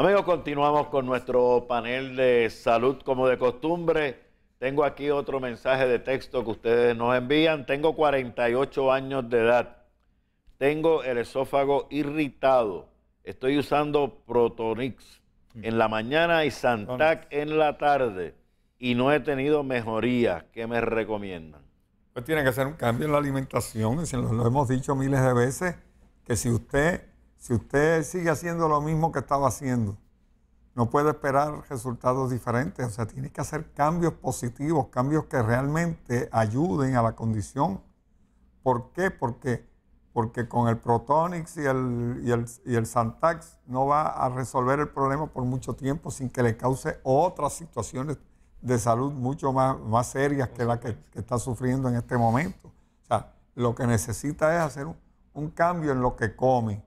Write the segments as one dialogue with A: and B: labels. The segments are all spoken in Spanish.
A: Amigos, continuamos con nuestro panel de salud como de costumbre. Tengo aquí otro mensaje de texto que ustedes nos envían. Tengo 48 años de edad. Tengo el esófago irritado. Estoy usando Protonix mm. en la mañana y Santac en la tarde y no he tenido mejoría. ¿Qué me recomiendan? Pues tiene que hacer un
B: cambio en la alimentación. Lo hemos dicho miles de veces que si usted si usted sigue haciendo lo mismo que estaba haciendo, no puede esperar resultados diferentes. O sea, tiene que hacer cambios positivos, cambios que realmente ayuden a la condición. ¿Por qué? Porque, con el Protonix y el, y, el, Santax no va a resolver el problema por mucho tiempo sin que le cause otras situaciones de salud mucho más, más serias que la que, está sufriendo en este momento. O sea, lo que necesita es hacer un cambio en lo que come,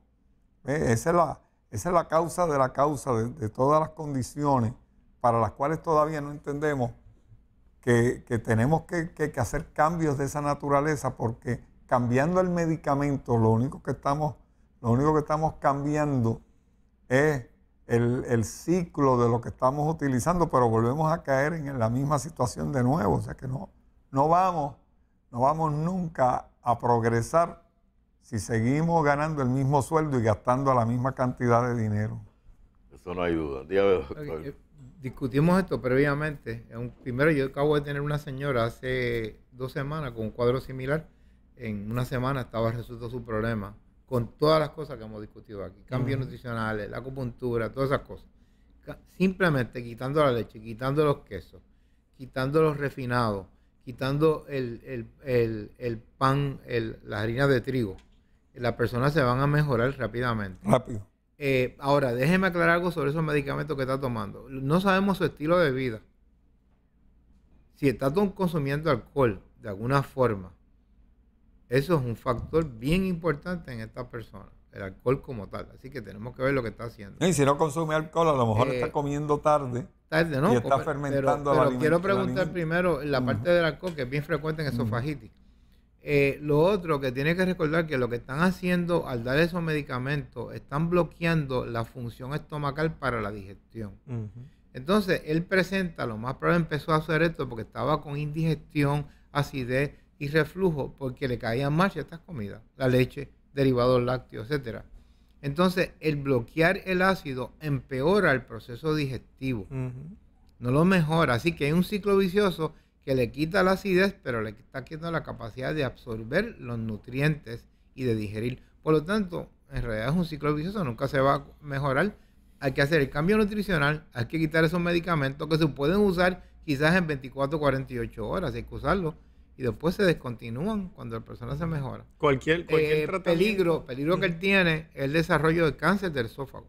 B: eh, esa, es la, es la, causa de la causa de, todas las condiciones para las cuales todavía no entendemos que, tenemos que, hacer cambios de esa naturaleza porque cambiando el medicamento lo único que estamos, lo único que estamos cambiando es el, ciclo de lo que estamos utilizando, pero volvemos a caer en la misma situación de nuevo. O sea que no, no, vamos, no vamos nunca a progresar si seguimos ganando el mismo sueldo y gastando la misma cantidad de dinero.
A: Eso no ayuda. duda. Eh,
C: discutimos esto previamente. Primero, yo acabo de tener una señora hace dos semanas con un cuadro similar. En una semana estaba resuelto su problema con todas las cosas que hemos discutido aquí, cambios nutricionales, la acupuntura, todas esas cosas. Simplemente quitando la leche, quitando los quesos, quitando los refinados, quitando el, el, pan, las harinas de trigo las personas se van a mejorar rápidamente. Rápido. Eh, ahora, déjeme aclarar algo sobre esos medicamentos que está tomando. No sabemos su estilo de vida. Si está consumiendo alcohol de alguna forma, eso es un factor bien importante en esta persona, el alcohol
B: como tal. Así que tenemos que ver lo que está haciendo. Y si no consume alcohol, a lo mejor está eh, comiendo tarde. Tarde, ¿no? está fermentando pero, quiero preguntar
C: primero la parte del alcohol, que es bien frecuente en esofagitis. Eh, lo otro que tiene que recordar que lo que están haciendo al dar esos medicamentos, están bloqueando la función estomacal para la digestión. Entonces, él presenta, lo más probable empezó a hacer esto porque estaba con indigestión, acidez y reflujo, porque le caían más estas comidas, la leche, derivados lácteos, etcétera. Entonces, el bloquear el ácido empeora el proceso digestivo, no lo mejora. Así que hay un ciclo vicioso que le quita la acidez, pero le está quitando la capacidad de absorber los nutrientes y de digerir. Por lo tanto, en realidad es un ciclo vicioso, nunca se va a mejorar. Hay que hacer el cambio nutricional, hay que quitar esos medicamentos que se pueden usar quizás en 24 48 horas, hay que usarlos y después se descontinúan cuando la persona se mejora. Cualquier, eh, Peligro, peligro que él tiene es el desarrollo de cáncer del esófago.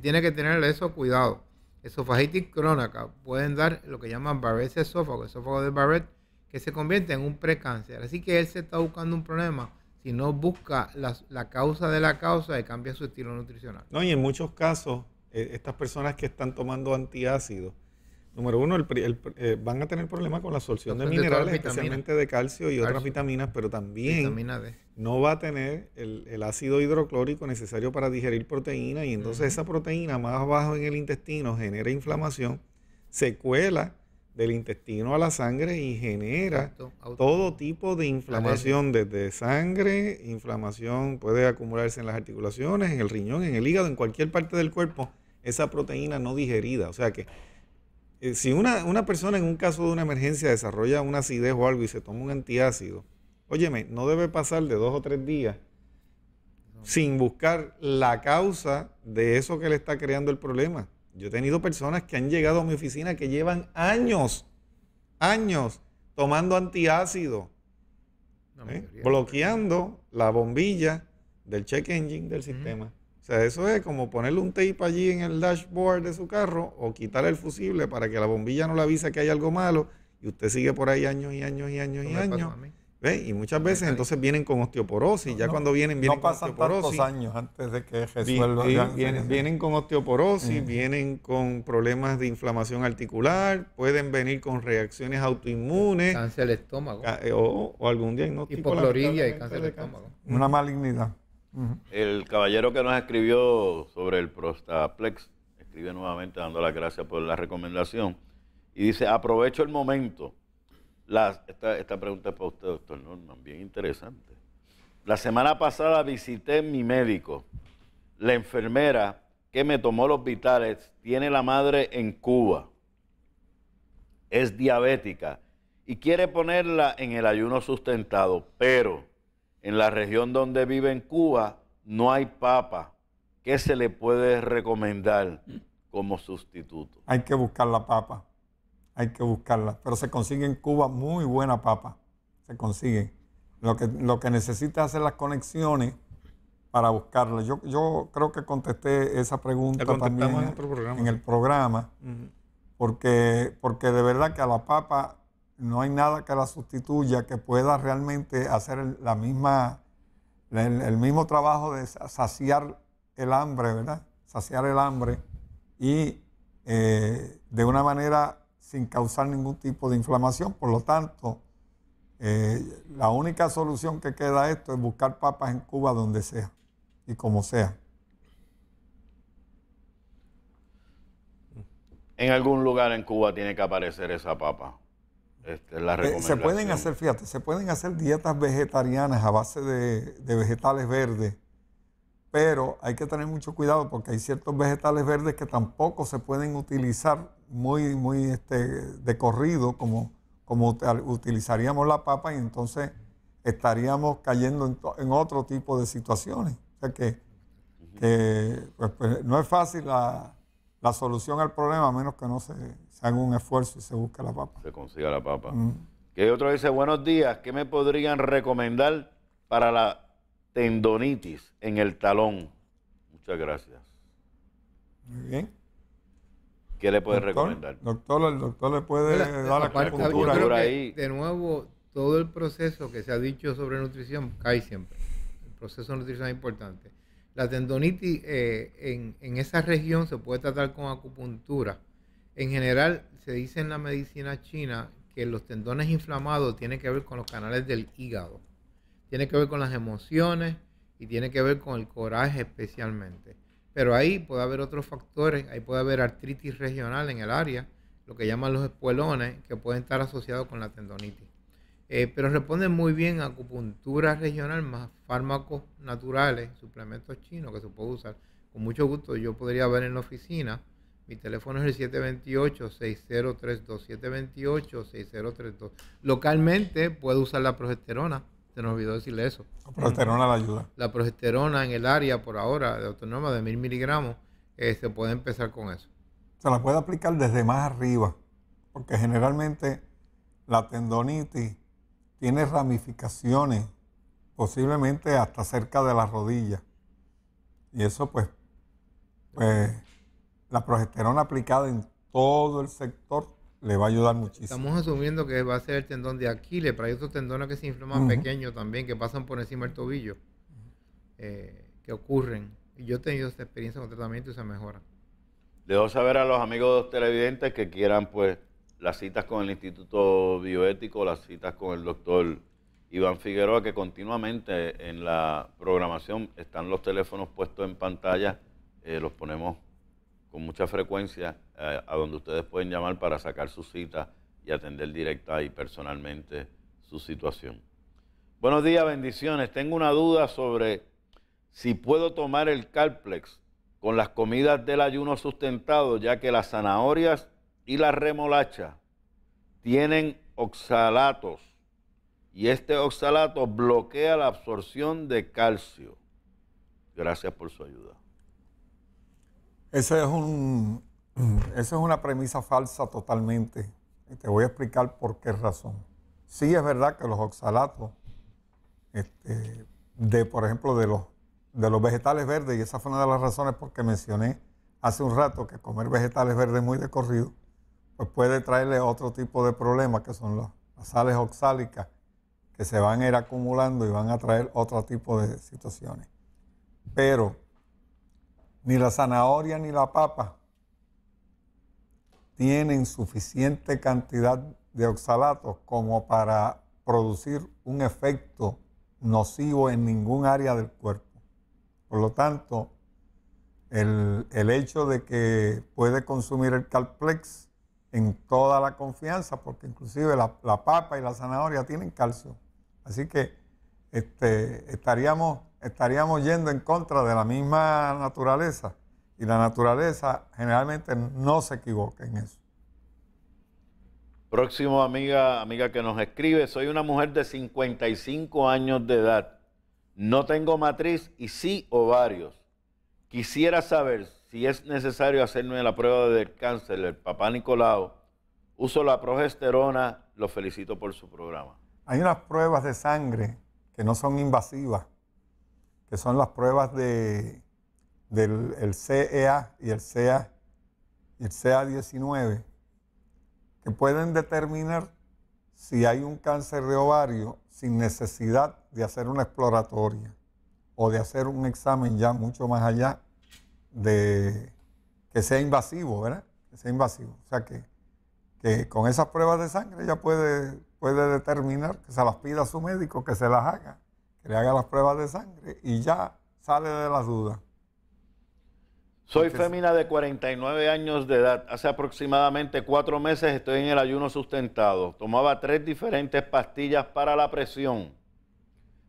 C: Tiene que tener eso cuidado esofagitis crónica pueden dar lo que llaman Barrett's esófago, esófago de Barrett, que se convierte en un precáncer. Así que él se está buscando un problema si no busca la, causa de la causa y cambia su estilo nutricional. No, y en muchos casos, eh, estas personas que están tomando
D: antiácidos, Número uno, eh, van a tener problemas con la absorción de, minerales, especialmente de calcio y otras vitaminas, pero también no va a tener el, ácido hidroclórico necesario para digerir proteína y entonces esa proteína más abajo en el intestino genera inflamación, se cuela del intestino a la sangre y genera todo tipo de inflamación, desde sangre, inflamación puede acumularse en las articulaciones, en el riñón, en el hígado, en cualquier parte del cuerpo, esa proteína no digerida. O sea que eh, si una, persona en un caso de una emergencia desarrolla una acidez o algo y se toma un antiácido, óyeme, no debe pasar de dos o tres días sin buscar la causa de eso que le está creando el problema. Yo he tenido personas que han llegado a mi oficina que llevan años, años tomando antiácido, ¿eh? bloqueando la bombilla del check engine del sistema. O sea, eso es como ponerle un tape allí en el dashboard de su carro o quitarle el fusible para que la bombilla no le avise que hay algo malo y usted sigue por ahí años y años y años y años. Y muchas veces entonces vienen con osteoporosis. ya cuando vienen, vienen no con años antes de que Vienen, vienen, con osteoporosis, mm. vienen con problemas de inflamación articular, pueden venir con reacciones autoinmunes. Cáncer de estómago. Eh, o, algún diagnóstico. orilla y cáncer de estómago.
B: Una malignidad.
A: El caballero que nos escribió sobre el Prostaplex escribe nuevamente dando las gracias por la recomendación y dice, aprovecho el momento. esta, pregunta es para usted, doctor Norman, bien interesante. La semana pasada visité mi médico. La enfermera que me tomó los vitales tiene la madre en Cuba. Es diabética y quiere ponerla en el ayuno sustentado, pero en la región donde vive en Cuba no hay papa. ¿Qué se le puede recomendar como sustituto?
B: Hay que buscar la papa. Hay que buscarla. Pero se consigue en Cuba muy buena papa. Se consigue. Lo que, lo que necesita hacer las conexiones para buscarla. Yo, yo creo que contesté esa pregunta también en, el programa. porque, porque de verdad que a la papa no hay nada que la sustituya que pueda realmente hacer el, la misma, el, mismo trabajo de saciar el hambre, ¿verdad? Saciar el hambre y eh, de una manera sin causar ningún tipo de inflamación. Por lo tanto, eh, la única solución que queda esto es buscar papas en Cuba donde sea y como sea.
A: En algún lugar en Cuba tiene que aparecer esa papa. Este, eh, se pueden hacer,
B: fíjate, se pueden hacer dietas vegetarianas a base de, vegetales verdes, pero hay que tener mucho cuidado porque hay ciertos vegetales verdes que tampoco se pueden utilizar muy, muy este, de corrido como, como utilizaríamos la papa y entonces estaríamos cayendo en, otro tipo de situaciones. O sea que, pues, pues, no es fácil la la solución al problema, a menos que no se, haga un esfuerzo y se busque la papa.
A: Se consiga la papa. Mm. Que otro dice, buenos días, ¿qué me podrían recomendar para la tendonitis en el talón? Muchas gracias. Muy bien. ¿Qué le puede
B: recomendar? Doctor, el doctor le puede dar la, cultura ahí.
C: De nuevo, todo el proceso que se ha dicho sobre nutrición cae siempre. El proceso de nutrición es importante. La tendonitis eh, en, en, esa región se puede tratar con acupuntura. En general, se dice en la medicina china que los tendones inflamados tienen que ver con los canales del hígado, tiene que ver con las emociones y tiene que ver con el coraje especialmente. Pero ahí puede haber otros factores, ahí puede haber artritis regional en el área, lo que llaman los espuelones, que pueden estar asociados con la tendonitis. Eh, pero responde muy bien a acupuntura regional más fármacos naturales, suplementos chinos que se puede usar. Con mucho gusto yo podría ver en la oficina. Mi teléfono es el 728-6032, 728-6032. Localmente puedo usar la progesterona, se nos olvidó decirle eso. La progesterona la ayuda. La progesterona en el área por ahora, de autónoma de mil miligramos, eh, se puede empezar con eso.
B: Se la puede aplicar desde más arriba, porque generalmente la tendonitis tiene ramificaciones, posiblemente hasta cerca de la rodilla. Y eso pues, pues la progesterona aplicada en todo el sector le va a ayudar muchísimo.
C: Estamos asumiendo que va a ser el tendón de Aquiles, pero hay otros tendones que se inflaman pequeños también, que pasan por encima del tobillo, eh, que ocurren. Y yo he tenido esta experiencia con tratamiento y se mejora.
A: Debo saber a los amigos televidentes que quieran pues las citas con el Instituto Bioético, las citas con el doctor Iván Figueroa, que continuamente en la programación están los teléfonos puestos en pantalla, eh, los ponemos con mucha frecuencia eh, a donde ustedes pueden llamar para sacar su cita y atender directa y personalmente su situación. Buenos días, bendiciones. Tengo una duda sobre si puedo tomar el Calplex con las comidas del ayuno sustentado, ya que las zanahorias y la remolacha tienen oxalatos y este oxalato bloquea la absorción de calcio. Gracias por su ayuda.
B: es un, esa es una premisa falsa totalmente. te voy a explicar por qué razón. Sí es verdad que los oxalatos, este, de, por ejemplo, de los, de los vegetales verdes, y esa fue una de las razones por que mencioné hace un rato que comer vegetales verdes muy de corrido, pues puede traerle otro tipo de problemas que son las, sales oxálicas que se van a ir acumulando y van a traer otro tipo de situaciones. Pero ni la zanahoria ni la papa tienen suficiente cantidad de oxalatos como para producir un efecto nocivo en ningún área del cuerpo. Por lo tanto, el, el hecho de que puede consumir el calplex en toda la confianza, porque inclusive la, papa y la zanahoria tienen calcio. Así que este, estaríamos, estaríamos yendo en contra de la misma naturaleza. Y la naturaleza generalmente no se equivoca en eso.
A: Próximo amiga, amiga que nos escribe, soy una mujer de 55 años de edad. No tengo matriz y sí ovarios. Quisiera saber si es necesario hacerme la prueba del cáncer, el papá Nicolau, uso la progesterona, lo felicito por su programa.
B: Hay unas pruebas de sangre que no son invasivas, que son las pruebas del CEA y el y el CA19, que pueden determinar si hay un cáncer de ovario sin necesidad de hacer una exploratoria o de hacer un examen ya mucho más allá de que sea invasivo, ¿verdad? Que sea invasivo. O sea que, que con esas pruebas de sangre ya puede, puede determinar que se las pida a su médico, que se las haga, que le haga las pruebas de sangre y ya sale de las dudas.
A: Soy fémina de 49 años de edad. Hace aproximadamente cuatro meses estoy en el ayuno sustentado. Tomaba tres diferentes pastillas para la presión.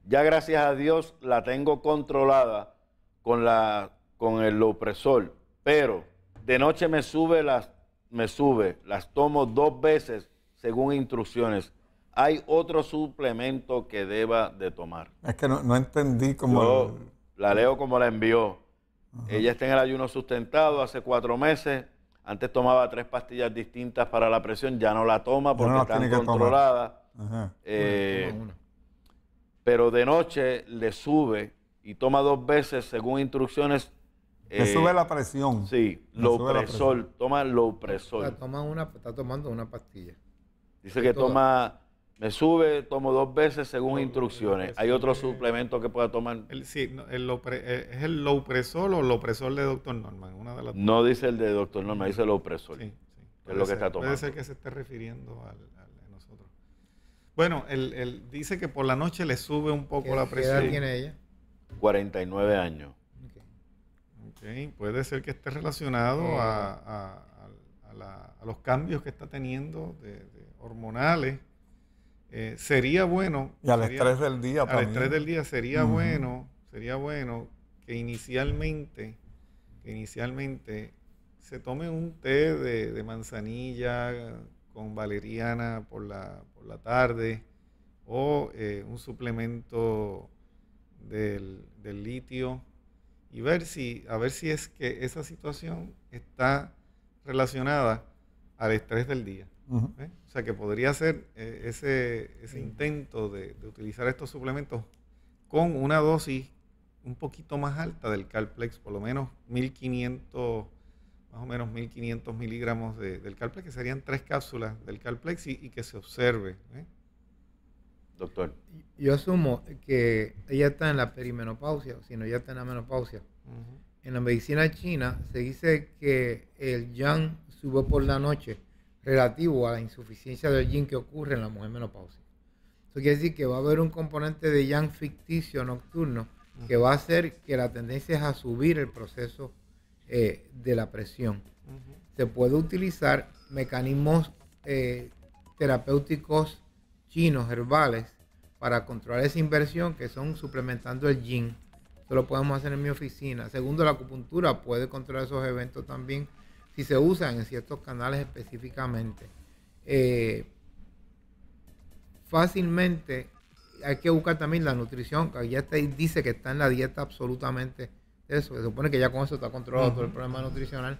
A: Ya gracias a Dios la tengo controlada con la con el opresor, pero de noche me sube las me sube, las tomo dos veces según instrucciones. Hay otro suplemento que deba de tomar.
B: Es que no, entendí cómo.
A: la leo como la envió. Ella está en el ayuno sustentado hace cuatro meses. Antes tomaba tres pastillas distintas para la presión, ya no la toma porque está están eh, pero de noche le sube y toma dos veces según instrucciones ¿Me eh, sube la presión. Sí, lo presol. Toma lo opresor.
C: toma una, está tomando una pastilla.
A: Dice que toma, me sube, tomo dos veces según instrucciones. ¿Hay otro eh, suplemento que pueda tomar? El, sí, eh, es el lo ¿es el
D: lopresol o de Dr. Norman? Una no dice
A: el de Dr. Norman, dice lopresol. Sí, sí. Es lo que está tomando. Puede
D: que se esté refiriendo al, a nosotros. Bueno, él, dice que por la noche le sube un poco la presión. ¿Qué edad tiene ella?
A: 49 años.
D: Puede ser que esté relacionado oh. a, los cambios que está teniendo de, hormonales. Eh, sería bueno. Y al estrés del día. Al estrés del día sería bueno, sería bueno que inicialmente, que inicialmente se tome un té de, manzanilla con valeriana por la, por la tarde o eh, un suplemento del, del litio y ver si, a ver si es que esa situación está relacionada al estrés del día. ¿eh? O sea, que podría ser eh, ese, ese, intento de, utilizar estos suplementos con una dosis un poquito más alta del Calplex, por lo menos 1500, más o menos 1500 miligramos de, del
C: Calplex, que serían tres cápsulas del Calplex y, que se observe. ¿eh? doctor? Yo asumo que ella está en la perimenopausia, o sino ya está en la menopausia. En la medicina china se dice que el yang sube por la noche relativo a la insuficiencia del yin que ocurre en la mujer menopausia. Eso quiere decir que va a haber un componente de yang ficticio nocturno que va a hacer que la tendencia es a subir el proceso eh, de la presión. Se puede utilizar mecanismos eh, terapéuticos chinos herbales para controlar esa inversión que son suplementando el yin. Solo lo podemos hacer en mi oficina. Segundo, la acupuntura puede controlar esos eventos también si se usan en ciertos canales específicamente. Eh, fácilmente hay que buscar también la nutrición, que ya dice que está en la dieta absolutamente eso, se supone que ya con eso está controlado todo el problema nutricional.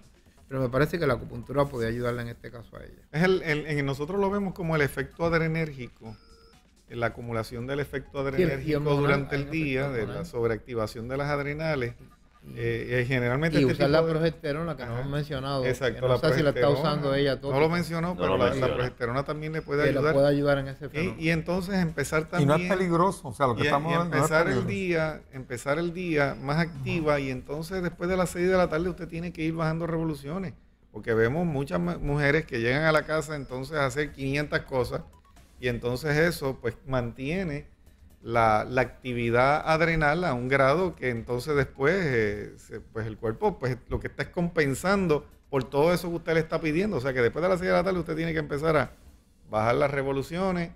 C: Pero me parece que la acupuntura podría ayudarle en este caso a ella. Es nosotros lo vemos como el efecto adrenérgico, la
D: acumulación del efecto adrenérgico durante el día, de la sobreactivación de las adrenales. Eh, eh, generalmente y este usar la
C: progesterona que no hemos mencionado. Exacto, eh, no si la está usando ella.
D: todo No lo mencionó, pero la, progesterona también le puede ayudar. ayudar en Y, entonces empezar también. Y no es peligroso, o sea, lo que estamos empezar el día, empezar el día más activa y entonces después de las 6 de la tarde usted tiene que ir bajando revoluciones, porque vemos muchas mujeres que llegan a la casa entonces a hacer 500 cosas y entonces eso pues mantiene la, la, actividad adrenal a un grado que entonces después eh, pues el cuerpo pues lo que está es compensando por todo eso que usted le está pidiendo. O sea que después de las 6 de la tarde usted tiene que empezar a bajar las revoluciones,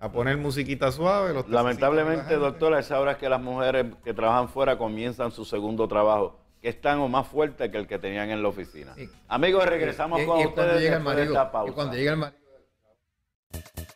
A: a poner musiquita suave. Lamentablemente, doctora, esa hora es que las mujeres que trabajan fuera comienzan su segundo trabajo, que es tan o más fuerte que el que tenían en la oficina. Amigos, regresamos con ustedes cuando
C: el marido.